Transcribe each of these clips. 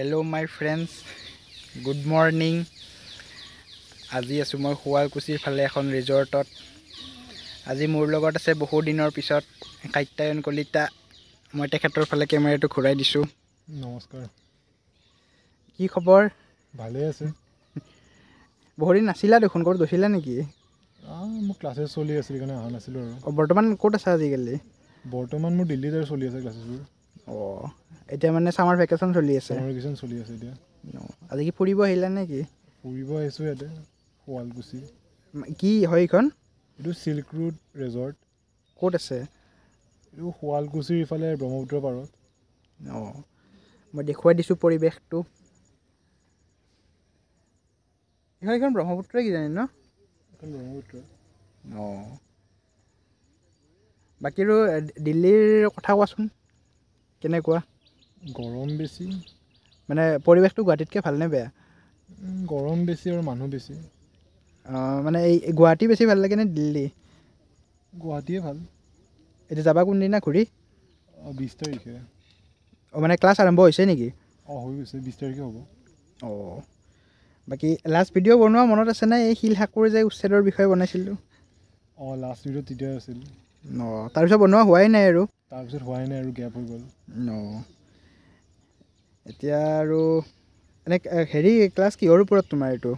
hello' my friends good morning আজি আছোঁ মই শুৱালকুচিৰ ফালে এখন ৰিজৰ্টত আজি মোৰ লগত আছে বহুদিনৰ পিছত কাত্যায়ন কলিতা মই তেখেতৰ ফালে কেমেৰাটো ঘূৰাই দিছোঁ নমস্কাৰ কি খবৰ ভালেই আছে বহুদিন নাছিলা দেখোন ক'ত গৈছিলা নেকি মোৰ ক্লাছেছ চলি আছিল কাৰণে অহা নাছিলোঁ আৰু বৰ্তমান ক'ত আছা আজিকালি বৰ্তমান মোৰ দিল্লীত আৰু চলি আছে ক্লাছেছবোৰ এতিয়া মানে সামার ভেকেশ্যন চলি আছে ভ্যাকেশন চলি আছে এতিয়া আজি কি ফুরিব হইলা নেকি ফুরিব আছো এতে ফুয়াল গুছি কি হয় এখন এটো সিল্ক রুট রিসর্ট কোট আছে এটো ফুয়াল গুছি ইফালে ব্রহ্মপুত্র পারত ন মই দেখুৱাই দিছোঁ পৰিৱেশটো এইখন এইখন ব্ৰহ্মপুত্ৰই কি জানে ন এইখন ব্ৰহ্মপুত্ৰ অঁ বাকী আৰু দিল্লীৰ কথা কোৱাচোন কেনেকুৱা গৰম বেছি মানে পৰিৱেশটো গুৱাহাটীতকৈ ভালনে বেয়া গৰম বেছি আৰু মানুহ বেছি মানে এই গুৱাহাটী বেছি ভাল লাগে নে দিল্লী গুৱাহাটীয়ে ভাল এতিয়া যাবা কোনদিনা ঘূৰি অঁ বিছ তাৰিখে অঁ মানে ক্লাছ আৰম্ভ হৈছে নেকি অঁ হৈ গৈছে বিছ তাৰিখে হ'ব অঁ বাকী লাষ্ট ভিডিঅ' বনোৱা মনত আছে নাই এই শিল শাকুৰ যে উচ্ছেদৰ বিষয়ে বনাইছিলোঁ অঁ লাষ্ট ভিডিঅ' তেতিয়াই আছিল তাৰপিছত বনোৱা হোৱাই নাই আৰু তাৰপিছত হোৱাই নাই আৰু গেপ হৈ গ'ল ন এতিয়া আৰু এনে হেৰি ক্লাছ কিহৰ ওপৰত তোমাৰ এইটো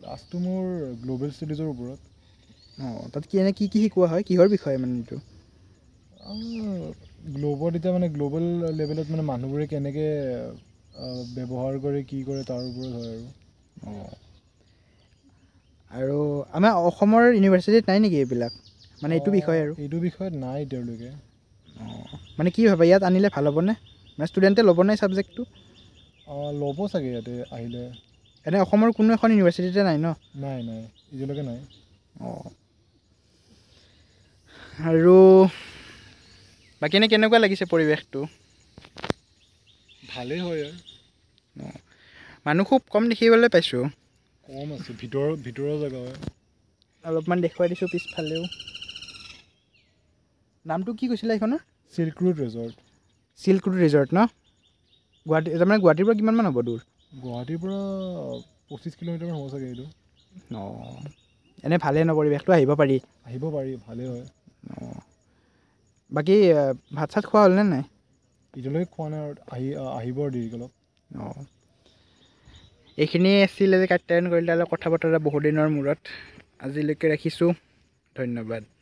ক্লাছটো মোৰ গ্ল'বেল ষ্টাডিজৰ ওপৰত অঁ তাত কি এনে কি কি শিকোৱা হয় কিহৰ বিষয়ে মানে এইটো গ্ল'বত এতিয়া মানে গ্ল'বেল লেভেলত মানে মানুহবোৰে কেনেকৈ ব্যৱহাৰ কৰে কি কৰে তাৰ ওপৰত হয় আৰু অঁ আৰু আমাৰ অসমৰ ইউনিভাৰ্চিটিত নাই নেকি এইবিলাক মানে এইটো বিষয় আৰু এইটো বিষয় নাই এতিয়ালৈকে মানে কি ভাবা ইয়াত আনিলে ভাল হ'বনে মানে ষ্টুডেণ্টে ল'ব নাই চাবজেক্টটো অঁ ল'ব চাগে ইয়াতে আহিলে এনে অসমৰ কোনো এখন ইউনিভাৰ্চিটিতে নাই ন নাই নাই এতিয়ালৈকে নাই অঁ আৰু বাকী এনে কেনেকুৱা লাগিছে পৰিৱেশটো ভালেই হয় আৰু অঁ মানুহ খুব কম দেখিবলৈ পাইছোঁ কম আছে ভিতৰৰ ভিতৰৰ জেগা হয় অলপমান দেখুৱাই দিছোঁ পিছফালেও নামটো কি কৈছিলে এইখনৰ Silk Route Resort Silk Route Resort ন গুৱাহাটী তাৰমানে গুৱাহাটীৰ পৰা কিমানমান হ'ব দূৰ গুৱাহাটীৰ পৰা পঁচিছ কিলোমিটাৰমান হ'ব চাগে এইটো অঁ এনেই ভালেই ন পৰিৱেশটো আহিব পাৰি আহিব পাৰি ভালেই হয় অঁ বাকী ভাত চাত খোৱা হ'লনে নাই এতিয়ালৈকে খোৱা নাই আৰু আহি আহিব আৰু দেৰিকৈ অলপ অঁ এইখিনিয়ে আছিলে যে কাৰ্যায়ন কৰিলে অলপ কথা বতৰা বহুদিনৰ মূৰত আজিলৈকে ৰাখিছোঁ ধন্যবাদ